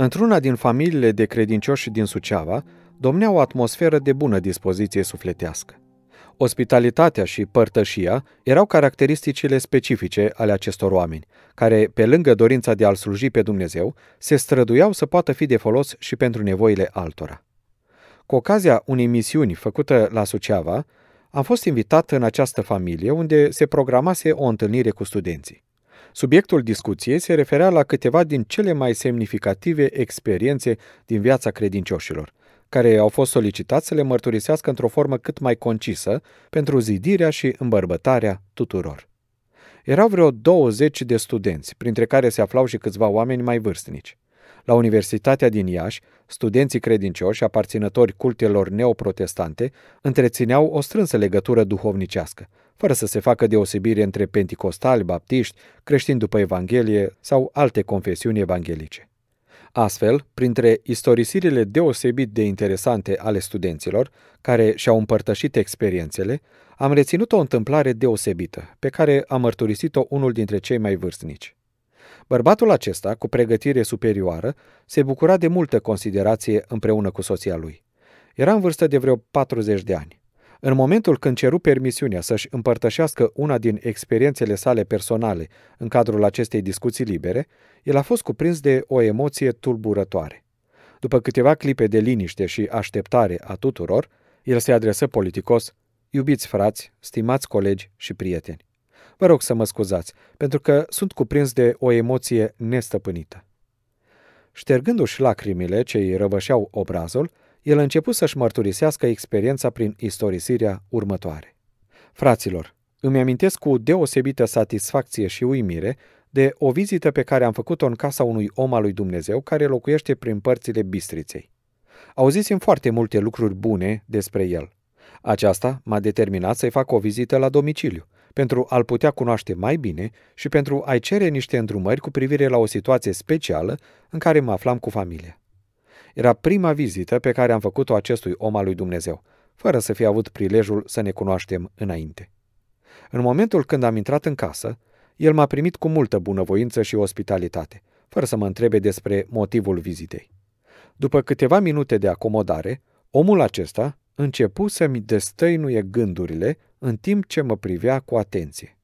Într-una din familiile de credincioși din Suceava, domnea o atmosferă de bună dispoziție sufletească. Ospitalitatea și părtășia erau caracteristicile specifice ale acestor oameni, care, pe lângă dorința de a-L sluji pe Dumnezeu, se străduiau să poată fi de folos și pentru nevoile altora. Cu ocazia unei misiuni făcută la Suceava, am fost invitat în această familie unde se programase o întâlnire cu studenții. Subiectul discuției se referea la câteva din cele mai semnificative experiențe din viața credincioșilor, care au fost solicitați să le mărturisească într-o formă cât mai concisă pentru zidirea și îmbărbătarea tuturor. Erau vreo 20 de studenți, printre care se aflau și câțiva oameni mai vârstnici. La Universitatea din Iași, studenții credincioși aparținători cultelor neoprotestante întrețineau o strânsă legătură duhovnicească, fără să se facă deosebire între penticostali, baptiști, creștini după Evanghelie sau alte confesiuni evanghelice. Astfel, printre istorisirile deosebit de interesante ale studenților, care și-au împărtășit experiențele, am reținut o întâmplare deosebită, pe care a mărturisit-o unul dintre cei mai vârstnici. Bărbatul acesta, cu pregătire superioară, se bucura de multă considerație împreună cu soția lui. Era în vârstă de vreo 40 de ani. În momentul când ceru permisiunea să-și împărtășească una din experiențele sale personale în cadrul acestei discuții libere, el a fost cuprins de o emoție tulburătoare. După câteva clipe de liniște și așteptare a tuturor, el se adresă politicos, iubiți frați, stimați colegi și prieteni. Vă rog să mă scuzați, pentru că sunt cuprins de o emoție nestăpânită. Ștergându-și lacrimile ce îi răvășeau obrazul, el a început să-și mărturisească experiența prin istorisirea următoare. Fraților, îmi amintesc cu deosebită satisfacție și uimire de o vizită pe care am făcut-o în casa unui om al lui Dumnezeu care locuiește prin părțile Bistriței. Auzisem foarte multe lucruri bune despre el. Aceasta m-a determinat să-i fac o vizită la domiciliu, pentru a-l putea cunoaște mai bine și pentru a-i cere niște îndrumări cu privire la o situație specială în care mă aflam cu familia. Era prima vizită pe care am făcut-o acestui om al lui Dumnezeu, fără să fi avut prilejul să ne cunoaștem înainte. În momentul când am intrat în casă, el m-a primit cu multă bunăvoință și ospitalitate, fără să mă întrebe despre motivul vizitei. După câteva minute de acomodare, omul acesta începu să-mi destăinuie gândurile în timp ce mă privea cu atenție.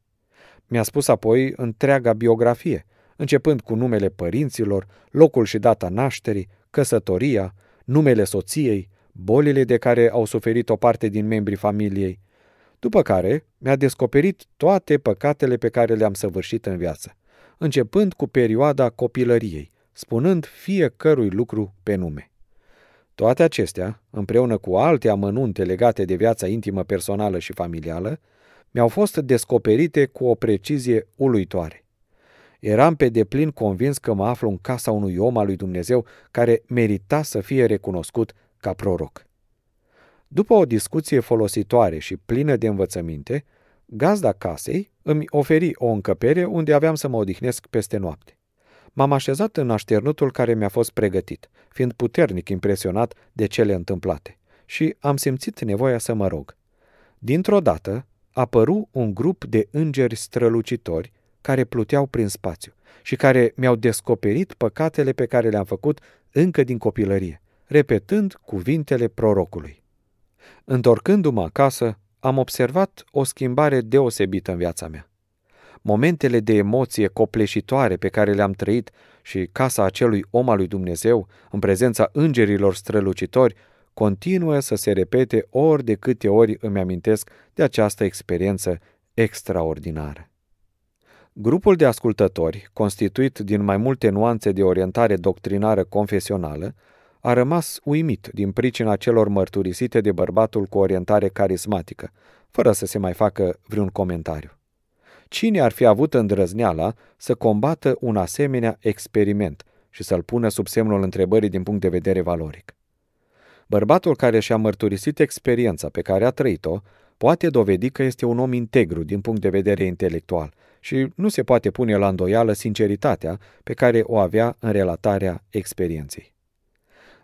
Mi-a spus apoi întreaga biografie, începând cu numele părinților, locul și data nașterii, căsătoria, numele soției, bolile de care au suferit o parte din membrii familiei, după care mi-a descoperit toate păcatele pe care le-am săvârșit în viață, începând cu perioada copilăriei, spunând fiecărui lucru pe nume. Toate acestea, împreună cu alte amănunte legate de viața intimă personală și familială, mi-au fost descoperite cu o precizie uluitoare. Eram pe deplin convins că mă aflu în casa unui om al lui Dumnezeu care merita să fie recunoscut ca proroc. După o discuție folositoare și plină de învățăminte, gazda casei îmi oferi o încăpere unde aveam să mă odihnesc peste noapte. M-am așezat în așternutul care mi-a fost pregătit, fiind puternic impresionat de cele întâmplate, și am simțit nevoia să mă rog. Dintr-o dată, apăru un grup de îngeri strălucitori care pluteau prin spațiu și care mi-au descoperit păcatele pe care le-am făcut încă din copilărie, repetând cuvintele prorocului. Întorcându-mă acasă, am observat o schimbare deosebită în viața mea. Momentele de emoție copleșitoare pe care le-am trăit și casa acelui om al lui Dumnezeu, în prezența îngerilor strălucitori, continuă să se repete ori de câte ori îmi amintesc de această experiență extraordinară. Grupul de ascultători, constituit din mai multe nuanțe de orientare doctrinară confesională, a rămas uimit din pricina celor mărturisite de bărbatul cu orientare carismatică, fără să se mai facă vreun comentariu. Cine ar fi avut îndrăzneala să combată un asemenea experiment și să-l pună sub semnul întrebării din punct de vedere valoric? Bărbatul care și-a mărturisit experiența pe care a trăit-o poate dovedi că este un om integru din punct de vedere intelectual – și nu se poate pune la îndoială sinceritatea pe care o avea în relatarea experienței.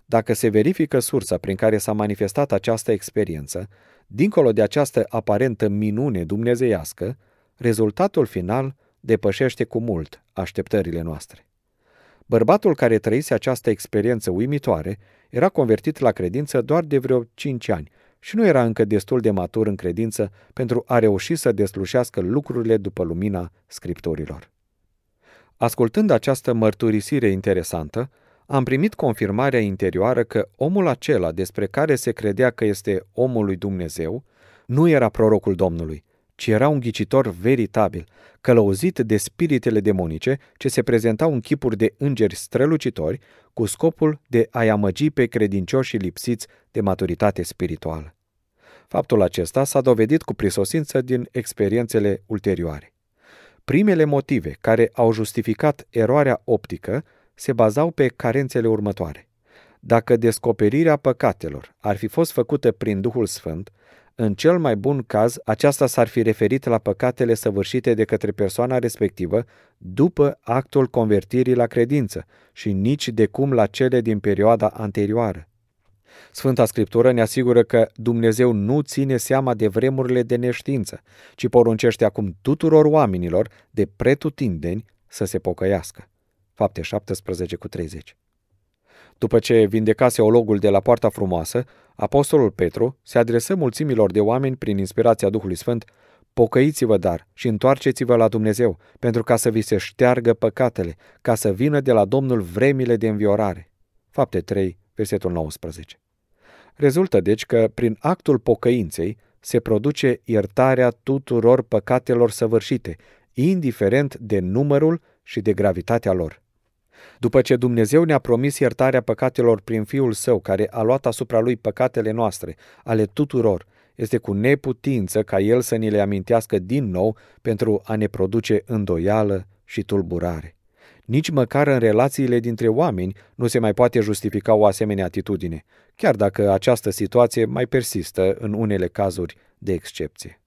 Dacă se verifică sursa prin care s-a manifestat această experiență, dincolo de această aparentă minune dumnezeiască, rezultatul final depășește cu mult așteptările noastre. Bărbatul care trăise această experiență uimitoare era convertit la credință doar de vreo 5 ani, și nu era încă destul de matur în credință pentru a reuși să deslușească lucrurile după lumina scripturilor. Ascultând această mărturisire interesantă, am primit confirmarea interioară că omul acela despre care se credea că este omul lui Dumnezeu nu era prorocul Domnului, ci era un ghicitor veritabil, călăuzit de spiritele demonice ce se prezentau în chipuri de îngeri strălucitori cu scopul de a-i amăgi pe credincioșii lipsiți de maturitate spirituală. Faptul acesta s-a dovedit cu prisosință din experiențele ulterioare. Primele motive care au justificat eroarea optică se bazau pe carențele următoare. Dacă descoperirea păcatelor ar fi fost făcută prin Duhul Sfânt, în cel mai bun caz, aceasta s-ar fi referit la păcatele săvârșite de către persoana respectivă după actul convertirii la credință și nici de cum la cele din perioada anterioară. Sfânta Scriptură ne asigură că Dumnezeu nu ține seama de vremurile de neștiință, ci poruncește acum tuturor oamenilor de pretutindeni să se pocăiască. Fapte 17 cu 30. După ce vindecase ologul de la Poarta Frumoasă, Apostolul Petru se adresă mulțimilor de oameni prin inspirația Duhului Sfânt, Pocăiți-vă dar și întoarceți-vă la Dumnezeu, pentru ca să vi se șteargă păcatele, ca să vină de la Domnul vremile de înviorare. Fapte 3, versetul 19. Rezultă deci că prin actul pocăinței se produce iertarea tuturor păcatelor săvârșite, indiferent de numărul și de gravitatea lor. După ce Dumnezeu ne-a promis iertarea păcatelor prin Fiul Său, care a luat asupra Lui păcatele noastre, ale tuturor, este cu neputință ca El să ni le amintească din nou pentru a ne produce îndoială și tulburare. Nici măcar în relațiile dintre oameni nu se mai poate justifica o asemenea atitudine, chiar dacă această situație mai persistă în unele cazuri de excepție.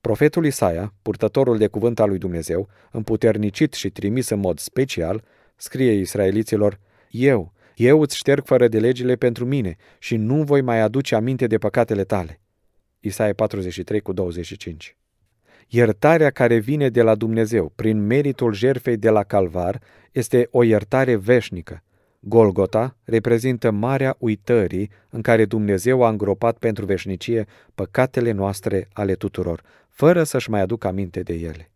Profetul Isaia, purtătorul de cuvânt al lui Dumnezeu, împuternicit și trimis în mod special, scrie israeliților, Eu, eu îți șterg fără de legile pentru mine și nu voi mai aduce aminte de păcatele tale. Isaia 43 cu 25 Iertarea care vine de la Dumnezeu prin meritul jerfei de la Calvar este o iertare veșnică. Golgota reprezintă marea uitării în care Dumnezeu a îngropat pentru veșnicie păcatele noastre ale tuturor, fără să-și mai aducă aminte de ele.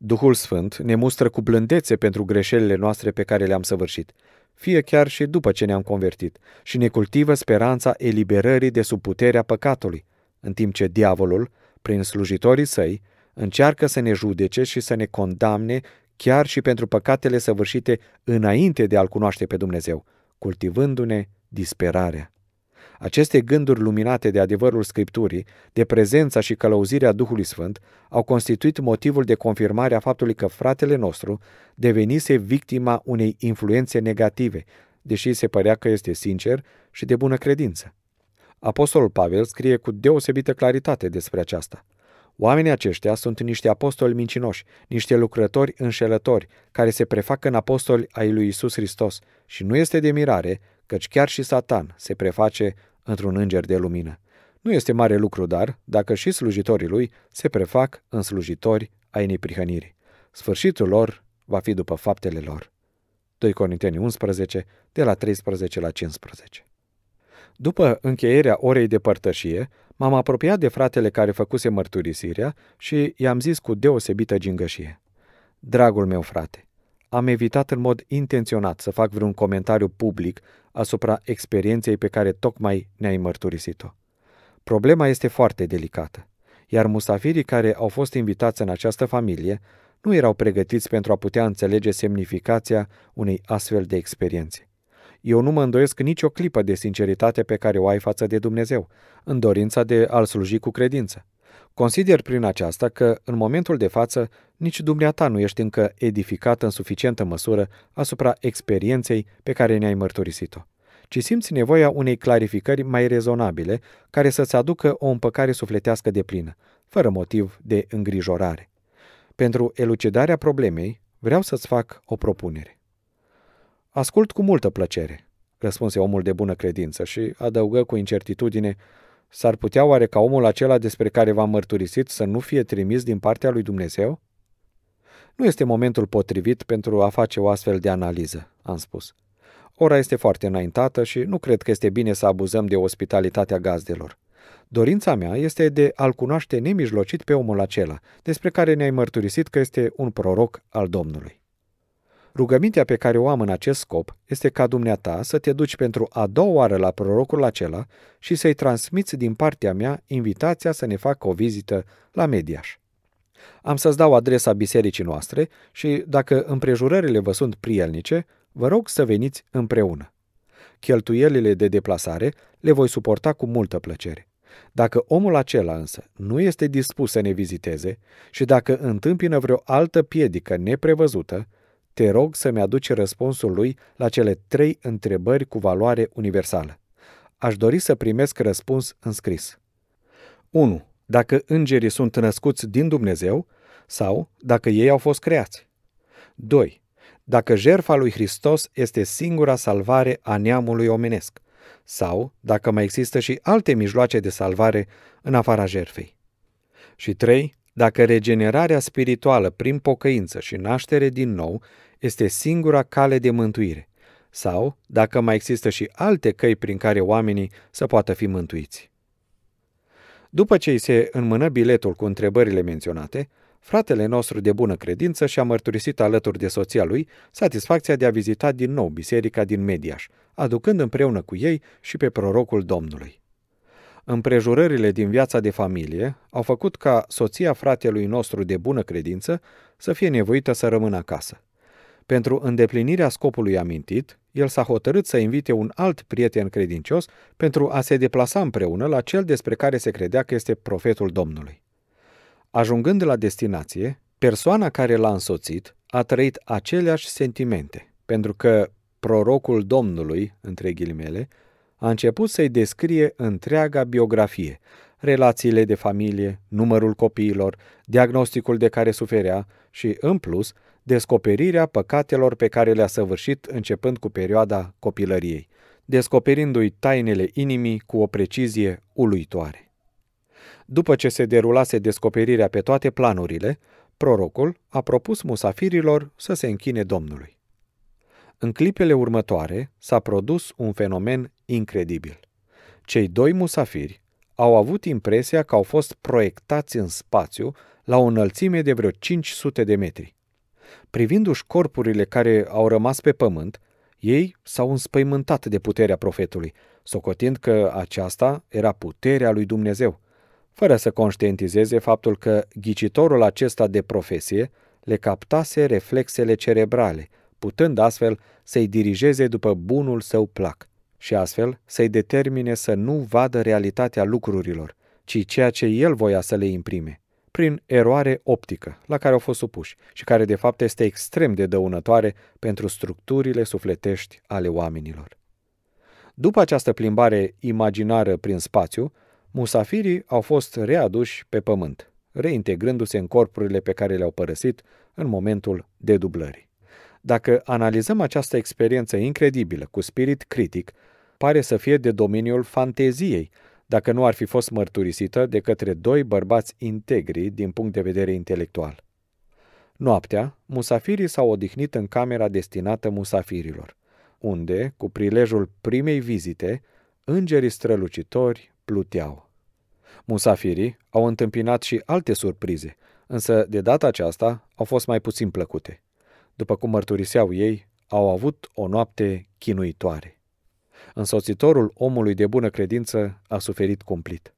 Duhul Sfânt ne mustră cu blândețe pentru greșelile noastre pe care le-am săvârșit, fie chiar și după ce ne-am convertit, și ne cultivă speranța eliberării de sub puterea păcatului, în timp ce diavolul, prin slujitorii săi, încearcă să ne judece și să ne condamne chiar și pentru păcatele săvârșite înainte de a-L cunoaște pe Dumnezeu, cultivându-ne disperarea. Aceste gânduri luminate de adevărul Scripturii, de prezența și călăuzirea Duhului Sfânt, au constituit motivul de confirmare a faptului că fratele nostru devenise victima unei influențe negative, deși se părea că este sincer și de bună credință. Apostolul Pavel scrie cu deosebită claritate despre aceasta. Oamenii aceștia sunt niște apostoli mincinoși, niște lucrători înșelători, care se prefac în apostoli ai lui Isus Hristos și nu este de mirare, căci chiar și Satan se preface într-un înger de lumină. Nu este mare lucru, dar, dacă și slujitorii lui se prefac în slujitori ai neprihănirii. Sfârșitul lor va fi după faptele lor. 2 Corinteni 11, de la 13 la 15. După încheierea orei de părtășie, m-am apropiat de fratele care făcuse mărturisirea și i-am zis cu deosebită gingășie. Dragul meu frate, am evitat în mod intenționat să fac vreun comentariu public asupra experienței pe care tocmai ne-ai mărturisit-o. Problema este foarte delicată, iar musafirii care au fost invitați în această familie nu erau pregătiți pentru a putea înțelege semnificația unei astfel de experiențe. Eu nu mă îndoiesc nicio clipă de sinceritate pe care o ai față de Dumnezeu, în dorința de a-L sluji cu credință. Consider prin aceasta că, în momentul de față, nici dumneata nu ești încă edificată în suficientă măsură asupra experienței pe care ne-ai mărturisit-o, ci simți nevoia unei clarificări mai rezonabile care să-ți aducă o împăcare sufletească de plină, fără motiv de îngrijorare. Pentru elucidarea problemei, vreau să-ți fac o propunere. Ascult cu multă plăcere, răspunse omul de bună credință și adăugă cu incertitudine – S-ar putea oare ca omul acela despre care v-am mărturisit să nu fie trimis din partea lui Dumnezeu? Nu este momentul potrivit pentru a face o astfel de analiză, am spus. Ora este foarte înaintată și nu cred că este bine să abuzăm de ospitalitatea gazdelor. Dorința mea este de a-l cunoaște nemijlocit pe omul acela, despre care ne-ai mărturisit că este un proroc al Domnului. Rugămintea pe care o am în acest scop este ca dumneata să te duci pentru a doua oară la prorocul acela și să-i transmiți din partea mea invitația să ne facă o vizită la Mediaș. Am să-ți dau adresa bisericii noastre și, dacă împrejurările vă sunt prielnice, vă rog să veniți împreună. Cheltuielile de deplasare le voi suporta cu multă plăcere. Dacă omul acela însă nu este dispus să ne viziteze și dacă întâmpină vreo altă piedică neprevăzută, te rog să-mi aduci răspunsul lui la cele trei întrebări cu valoare universală. Aș dori să primesc răspuns în scris. 1. Dacă îngerii sunt născuți din Dumnezeu sau dacă ei au fost creați. 2. Dacă jerfa lui Hristos este singura salvare a neamului omenesc sau dacă mai există și alte mijloace de salvare în afara jerfei? Și 3. Dacă regenerarea spirituală prin pocăință și naștere din nou este singura cale de mântuire, sau dacă mai există și alte căi prin care oamenii să poată fi mântuiți. După ce îi se înmână biletul cu întrebările menționate, fratele nostru de bună credință și-a mărturisit alături de soția lui satisfacția de a vizita din nou biserica din Mediaș, aducând împreună cu ei și pe prorocul Domnului. Împrejurările din viața de familie au făcut ca soția fratelui nostru de bună credință să fie nevoită să rămână acasă. Pentru îndeplinirea scopului amintit, el s-a hotărât să invite un alt prieten credincios pentru a se deplasa împreună la cel despre care se credea că este profetul Domnului. Ajungând la destinație, persoana care l-a însoțit a trăit aceleași sentimente, pentru că prorocul Domnului, între ghilimele, a început să-i descrie întreaga biografie, relațiile de familie, numărul copiilor, diagnosticul de care suferea și, în plus, descoperirea păcatelor pe care le-a săvârșit începând cu perioada copilăriei, descoperindu-i tainele inimii cu o precizie uluitoare. După ce se derulase descoperirea pe toate planurile, prorocul a propus musafirilor să se închine Domnului. În clipele următoare s-a produs un fenomen incredibil. Cei doi musafiri au avut impresia că au fost proiectați în spațiu la o înălțime de vreo 500 de metri. Privindu-și corpurile care au rămas pe pământ, ei s-au înspăimântat de puterea profetului, socotind că aceasta era puterea lui Dumnezeu, fără să conștientizeze faptul că ghicitorul acesta de profesie le captase reflexele cerebrale, putând astfel să-i dirigeze după bunul său plac și astfel să-i determine să nu vadă realitatea lucrurilor, ci ceea ce el voia să le imprime prin eroare optică la care au fost supuși și care de fapt este extrem de dăunătoare pentru structurile sufletești ale oamenilor. După această plimbare imaginară prin spațiu, musafirii au fost readuși pe pământ, reintegrându-se în corpurile pe care le-au părăsit în momentul dedublării. Dacă analizăm această experiență incredibilă cu spirit critic, pare să fie de domeniul fanteziei, dacă nu ar fi fost mărturisită de către doi bărbați integri din punct de vedere intelectual. Noaptea, musafirii s-au odihnit în camera destinată musafirilor, unde, cu prilejul primei vizite, îngerii strălucitori pluteau. Musafirii au întâmpinat și alte surprize, însă de data aceasta au fost mai puțin plăcute. După cum mărturiseau ei, au avut o noapte chinuitoare. Însoțitorul omului de bună credință a suferit cumplit.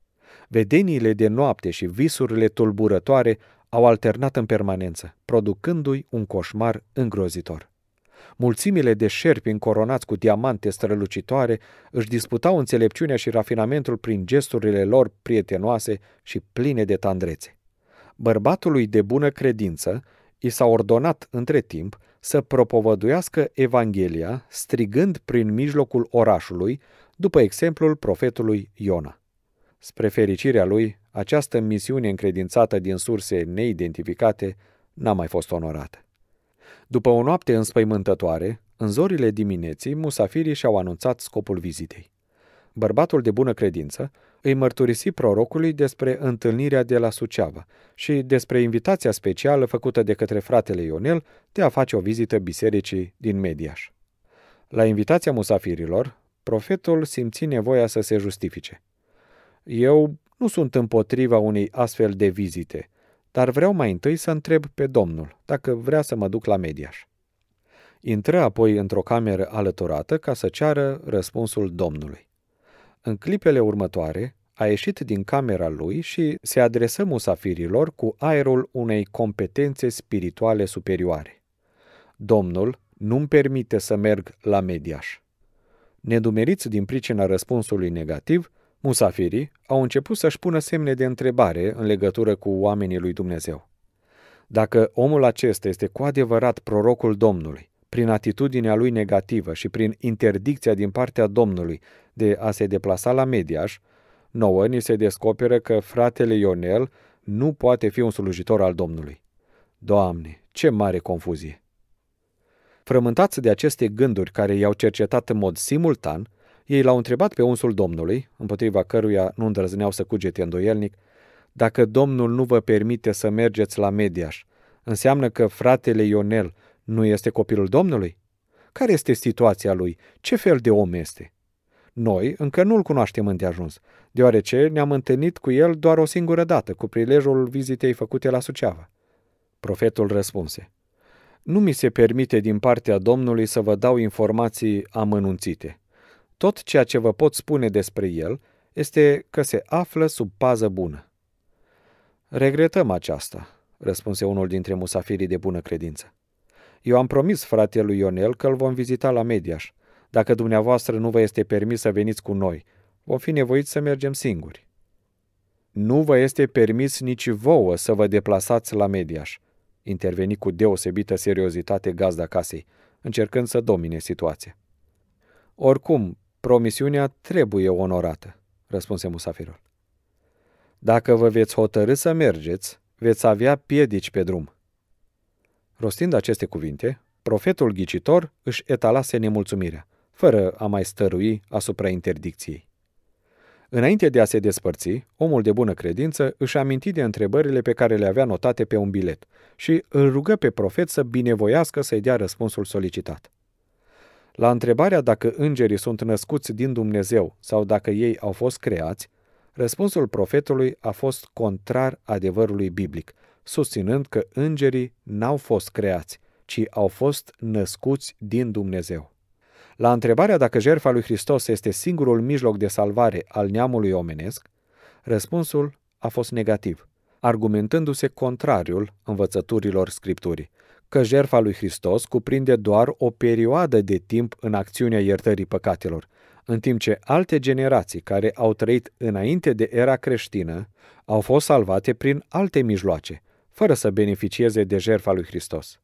Vedeniile de noapte și visurile tulburătoare au alternat în permanență, producându-i un coșmar îngrozitor. Mulțimile de șerpi încoronați cu diamante strălucitoare își disputau înțelepciunea și rafinamentul prin gesturile lor prietenoase și pline de tandrețe. Bărbatului de bună credință i s-a ordonat între timp să propovăduiască Evanghelia, strigând prin mijlocul orașului, după exemplul profetului Iona. Spre fericirea lui, această misiune încredințată din surse neidentificate n-a mai fost onorată. După o noapte înspăimântătoare, în zorile dimineții, musafirii și-au anunțat scopul vizitei. Bărbatul de bună credință îi mărturisi prorocului despre întâlnirea de la Suceava și despre invitația specială făcută de către fratele Ionel de a face o vizită bisericii din Mediaș. La invitația musafirilor, profetul simți nevoia să se justifice. Eu nu sunt împotriva unei astfel de vizite, dar vreau mai întâi să întreb pe domnul dacă vrea să mă duc la Mediaș. Intră apoi într-o cameră alăturată ca să ceară răspunsul domnului. În clipele următoare, a ieșit din camera lui și se adresă musafirilor cu aerul unei competențe spirituale superioare. Domnul nu-mi permite să merg la mediaș. Nedumeriți din pricina răspunsului negativ, musafirii au început să-și pună semne de întrebare în legătură cu oamenii lui Dumnezeu. Dacă omul acesta este cu adevărat prorocul Domnului, prin atitudinea lui negativă și prin interdicția din partea Domnului de a se deplasa la Mediaș, nouă ni se descoperă că fratele Ionel nu poate fi un slujitor al Domnului. Doamne, ce mare confuzie! Frământați de aceste gânduri care i-au cercetat în mod simultan, ei l-au întrebat pe unsul Domnului, împotriva căruia nu îndrăzneau să cugete îndoielnic, dacă Domnul nu vă permite să mergeți la Mediaș, înseamnă că fratele Ionel nu este copilul Domnului? Care este situația lui? Ce fel de om este? Noi încă nu-l cunoaștem îndeajuns, deoarece ne-am întâlnit cu el doar o singură dată, cu prilejul vizitei făcute la Suceava. Profetul răspunse, Nu mi se permite din partea Domnului să vă dau informații amănunțite. Tot ceea ce vă pot spune despre el este că se află sub pază bună. Regretăm aceasta, răspunse unul dintre musafirii de bună credință. Eu am promis fratelui Ionel că îl vom vizita la Mediaș, dacă dumneavoastră nu vă este permis să veniți cu noi, vom fi nevoiți să mergem singuri. Nu vă este permis nici vouă să vă deplasați la Mediaș, interveni cu deosebită seriozitate gazda casei, încercând să domine situația. Oricum, promisiunea trebuie onorată, răspunse musafirul. Dacă vă veți hotărâ să mergeți, veți avea piedici pe drum. Rostind aceste cuvinte, profetul ghicitor își etalase nemulțumirea – fără a mai stărui asupra interdicției. Înainte de a se despărți, omul de bună credință își aminti de întrebările pe care le avea notate pe un bilet și îl rugă pe profet să binevoiască să-i dea răspunsul solicitat. La întrebarea dacă îngerii sunt născuți din Dumnezeu sau dacă ei au fost creați, răspunsul profetului a fost contrar adevărului biblic, susținând că îngerii n-au fost creați, ci au fost născuți din Dumnezeu. La întrebarea dacă jertfa lui Hristos este singurul mijloc de salvare al neamului omenesc, răspunsul a fost negativ, argumentându-se contrariul învățăturilor Scripturii, că jertfa lui Hristos cuprinde doar o perioadă de timp în acțiunea iertării păcatelor, în timp ce alte generații care au trăit înainte de era creștină au fost salvate prin alte mijloace, fără să beneficieze de jertfa lui Hristos.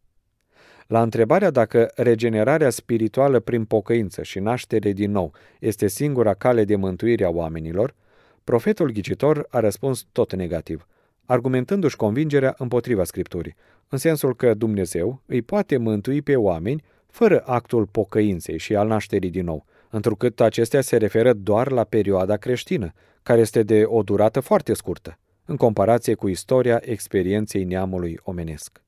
La întrebarea dacă regenerarea spirituală prin pocăință și naștere din nou este singura cale de mântuire a oamenilor, profetul ghicitor a răspuns tot negativ, argumentându-și convingerea împotriva Scripturii, în sensul că Dumnezeu îi poate mântui pe oameni fără actul pocăinței și al nașterii din nou, întrucât acestea se referă doar la perioada creștină, care este de o durată foarte scurtă, în comparație cu istoria experienței neamului omenesc.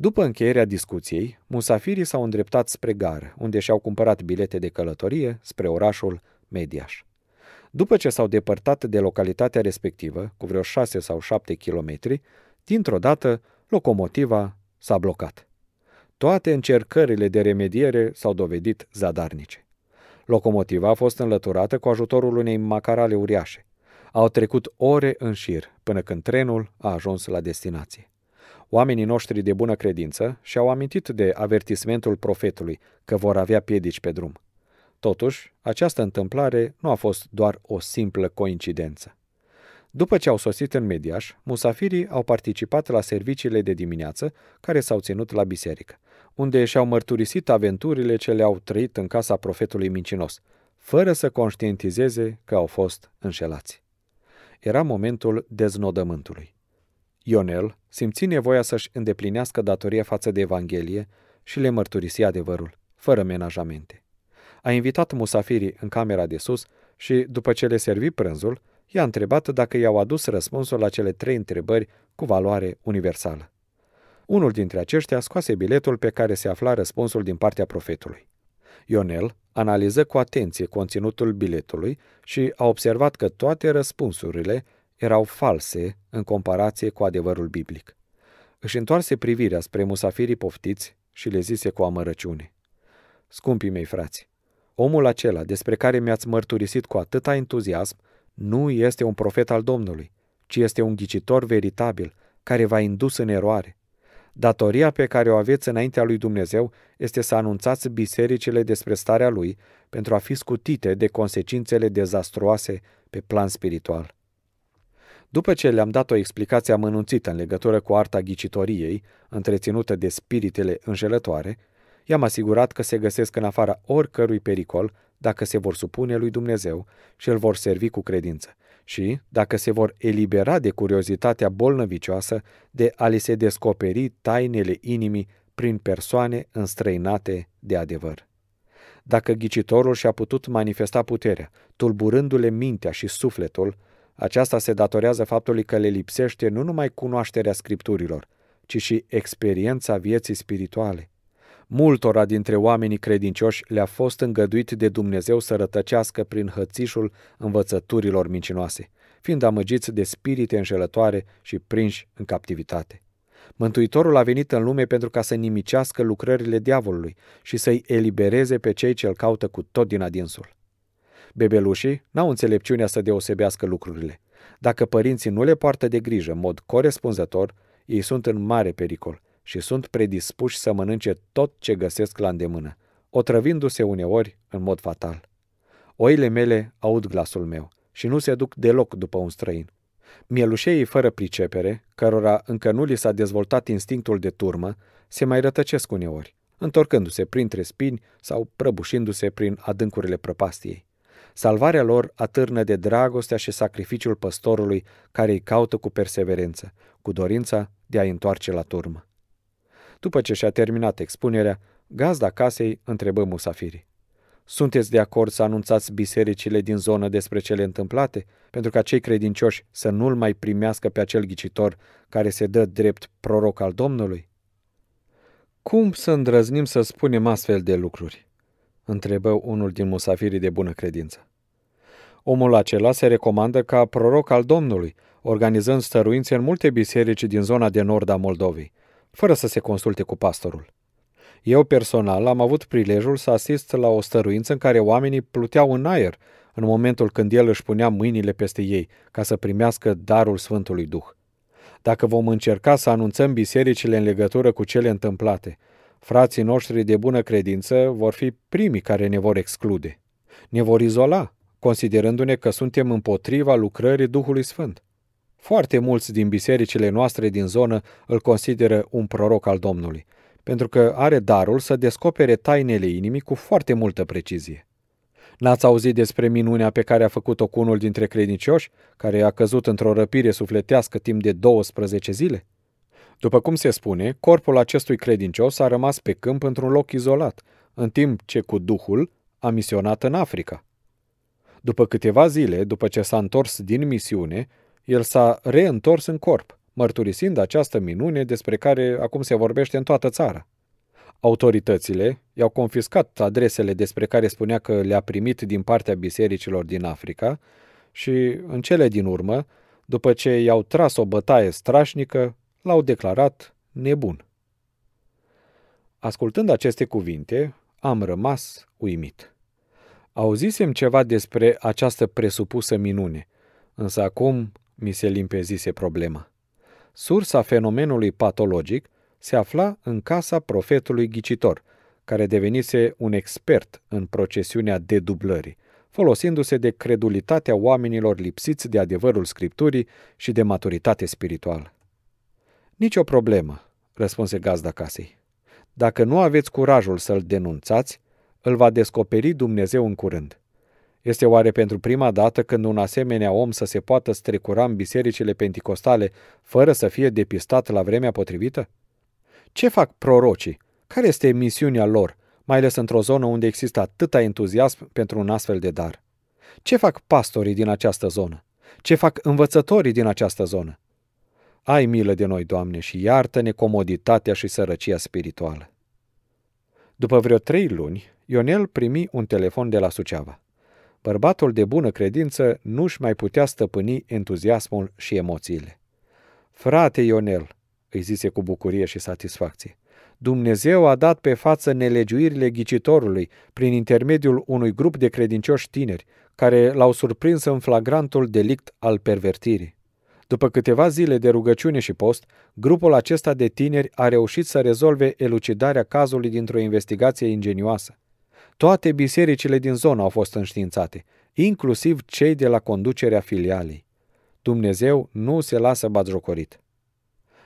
După încheierea discuției, musafirii s-au îndreptat spre gar, unde și-au cumpărat bilete de călătorie spre orașul Mediaș. După ce s-au depărtat de localitatea respectivă, cu vreo 6 sau 7 kilometri, dintr-o dată, locomotiva s-a blocat. Toate încercările de remediere s-au dovedit zadarnice. Locomotiva a fost înlăturată cu ajutorul unei macarale uriașe. Au trecut ore în șir până când trenul a ajuns la destinație. Oamenii noștri de bună credință și-au amintit de avertismentul profetului că vor avea piedici pe drum. Totuși, această întâmplare nu a fost doar o simplă coincidență. După ce au sosit în Mediaș, musafirii au participat la serviciile de dimineață care s-au ținut la biserică, unde și-au mărturisit aventurile ce le-au trăit în casa profetului mincinos, fără să conștientizeze că au fost înșelați. Era momentul deznodământului. Ionel simți nevoia să-și îndeplinească datoria față de Evanghelie și le mărturisi adevărul, fără menajamente. A invitat musafirii în camera de sus și, după ce le servi prânzul, i-a întrebat dacă i-au adus răspunsul la cele trei întrebări cu valoare universală. Unul dintre aceștia scoase biletul pe care se afla răspunsul din partea profetului. Ionel analiză cu atenție conținutul biletului și a observat că toate răspunsurile erau false în comparație cu adevărul biblic. Își întoarse privirea spre musafirii poftiți și le zise cu amărăciune. Scumpii mei frați, omul acela despre care mi-ați mărturisit cu atâta entuziasm nu este un profet al Domnului, ci este un ghicitor veritabil care v-a indus în eroare. Datoria pe care o aveți înaintea lui Dumnezeu este să anunțați bisericile despre starea lui pentru a fi scutite de consecințele dezastruoase pe plan spiritual. După ce le-am dat o explicație amănunțită în legătură cu arta ghicitoriei, întreținută de spiritele înșelătoare, i-am asigurat că se găsesc în afara oricărui pericol dacă se vor supune lui Dumnezeu și îl vor servi cu credință și dacă se vor elibera de curiozitatea bolnăvicioasă de a li se descoperi tainele inimii prin persoane înstrăinate de adevăr. Dacă ghicitorul și-a putut manifesta puterea, tulburându-le mintea și sufletul, aceasta se datorează faptului că le lipsește nu numai cunoașterea scripturilor, ci și experiența vieții spirituale. Multora dintre oamenii credincioși le-a fost îngăduit de Dumnezeu să rătăcească prin hățișul învățăturilor mincinoase, fiind amăgiți de spirite înșelătoare și prinși în captivitate. Mântuitorul a venit în lume pentru ca să nimicească lucrările diavolului și să-i elibereze pe cei ce îl caută cu tot din adinsul. Bebelușii n-au înțelepciunea să deosebească lucrurile. Dacă părinții nu le poartă de grijă în mod corespunzător, ei sunt în mare pericol și sunt predispuși să mănânce tot ce găsesc la îndemână, otrăvindu-se uneori în mod fatal. Oile mele aud glasul meu și nu se duc deloc după un străin. Mielușeii fără pricepere, cărora încă nu li s-a dezvoltat instinctul de turmă, se mai rătăcesc uneori, întorcându-se printre spini sau prăbușindu-se prin adâncurile prăpastiei. Salvarea lor atârnă de dragostea și sacrificiul păstorului care îi caută cu perseverență, cu dorința de a-i întoarce la turmă. După ce și-a terminat expunerea, gazda casei întrebă musafirii. Sunteți de acord să anunțați bisericile din zonă despre cele întâmplate, pentru ca cei credincioși să nu-l mai primească pe acel ghicitor care se dă drept proroc al Domnului? Cum să îndrăznim să spunem astfel de lucruri? întrebă unul din musafirii de bună credință. Omul acela se recomandă ca proroc al Domnului, organizând stăruințe în multe biserici din zona de nord a Moldovei, fără să se consulte cu pastorul. Eu personal am avut prilejul să asist la o stăruință în care oamenii pluteau în aer în momentul când el își punea mâinile peste ei ca să primească darul Sfântului Duh. Dacă vom încerca să anunțăm bisericile în legătură cu cele întâmplate, Frații noștri de bună credință vor fi primii care ne vor exclude. Ne vor izola, considerându-ne că suntem împotriva lucrării Duhului Sfânt. Foarte mulți din bisericile noastre din zonă îl consideră un proroc al Domnului, pentru că are darul să descopere tainele inimii cu foarte multă precizie. N-ați auzit despre minunea pe care a făcut-o cu unul dintre credincioși, care a căzut într-o răpire sufletească timp de 12 zile? După cum se spune, corpul acestui credincios a rămas pe câmp într-un loc izolat, în timp ce cu Duhul a misionat în Africa. După câteva zile, după ce s-a întors din misiune, el s-a reîntors în corp, mărturisind această minune despre care acum se vorbește în toată țara. Autoritățile i-au confiscat adresele despre care spunea că le-a primit din partea bisericilor din Africa și, în cele din urmă, după ce i-au tras o bătaie strașnică, l-au declarat nebun. Ascultând aceste cuvinte, am rămas uimit. Auzisem ceva despre această presupusă minune, însă acum mi se limpezise problema. Sursa fenomenului patologic se afla în casa profetului ghicitor, care devenise un expert în procesiunea dedublării, folosindu-se de credulitatea oamenilor lipsiți de adevărul Scripturii și de maturitate spirituală. Nicio problemă, răspunse gazda casei. Dacă nu aveți curajul să-l denunțați, îl va descoperi Dumnezeu în curând. Este oare pentru prima dată când un asemenea om să se poată strecura în bisericile penticostale fără să fie depistat la vremea potrivită? Ce fac prorocii? Care este misiunea lor, mai ales într-o zonă unde există atâta entuziasm pentru un astfel de dar? Ce fac pastorii din această zonă? Ce fac învățătorii din această zonă? Ai milă de noi, Doamne, și iartă-ne comoditatea și sărăcia spirituală. După vreo trei luni, Ionel primi un telefon de la Suceava. Bărbatul de bună credință nu-și mai putea stăpâni entuziasmul și emoțiile. Frate Ionel, îi zise cu bucurie și satisfacție, Dumnezeu a dat pe față nelegiuirile ghicitorului prin intermediul unui grup de credincioși tineri, care l-au surprins în flagrantul delict al pervertirii. După câteva zile de rugăciune și post, grupul acesta de tineri a reușit să rezolve elucidarea cazului dintr-o investigație ingenioasă. Toate bisericile din zonă au fost înștiințate, inclusiv cei de la conducerea filialei. Dumnezeu nu se lasă batjocorit.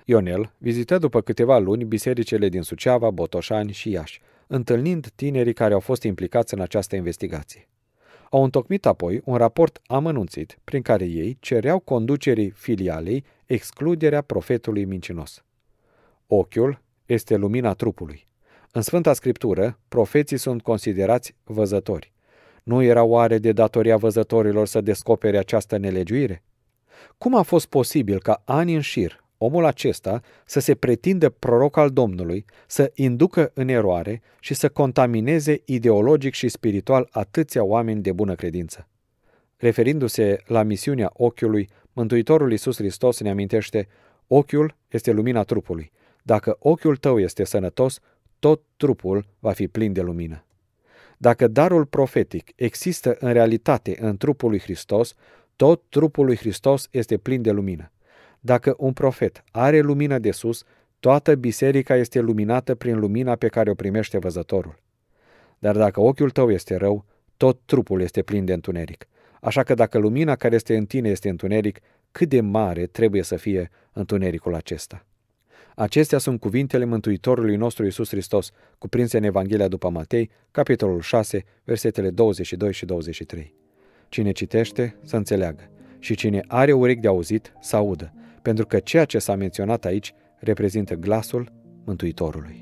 Ionel vizită după câteva luni bisericele din Suceava, Botoșani și Iași, întâlnind tinerii care au fost implicați în această investigație au întocmit apoi un raport amănunțit prin care ei cereau conducerii filialei excluderea profetului mincinos. Ochiul este lumina trupului. În Sfânta Scriptură, profeții sunt considerați văzători. Nu era oare de datoria văzătorilor să descopere această nelegiuire? Cum a fost posibil ca ani în șir omul acesta să se pretindă proroc al Domnului, să inducă în eroare și să contamineze ideologic și spiritual atâția oameni de bună credință. Referindu-se la misiunea ochiului, Mântuitorul Iisus Hristos ne amintește Ochiul este lumina trupului. Dacă ochiul tău este sănătos, tot trupul va fi plin de lumină. Dacă darul profetic există în realitate în trupul lui Hristos, tot trupul lui Hristos este plin de lumină. Dacă un profet are lumină de sus, toată biserica este luminată prin lumina pe care o primește văzătorul. Dar dacă ochiul tău este rău, tot trupul este plin de întuneric. Așa că dacă lumina care este în tine este întuneric, cât de mare trebuie să fie întunericul acesta. Acestea sunt cuvintele Mântuitorului nostru Isus Hristos, cuprinse în Evanghelia după Matei, capitolul 6, versetele 22 și 23. Cine citește, să înțeleagă, și cine are urechi de auzit, să audă, pentru că ceea ce s-a menționat aici reprezintă glasul Mântuitorului.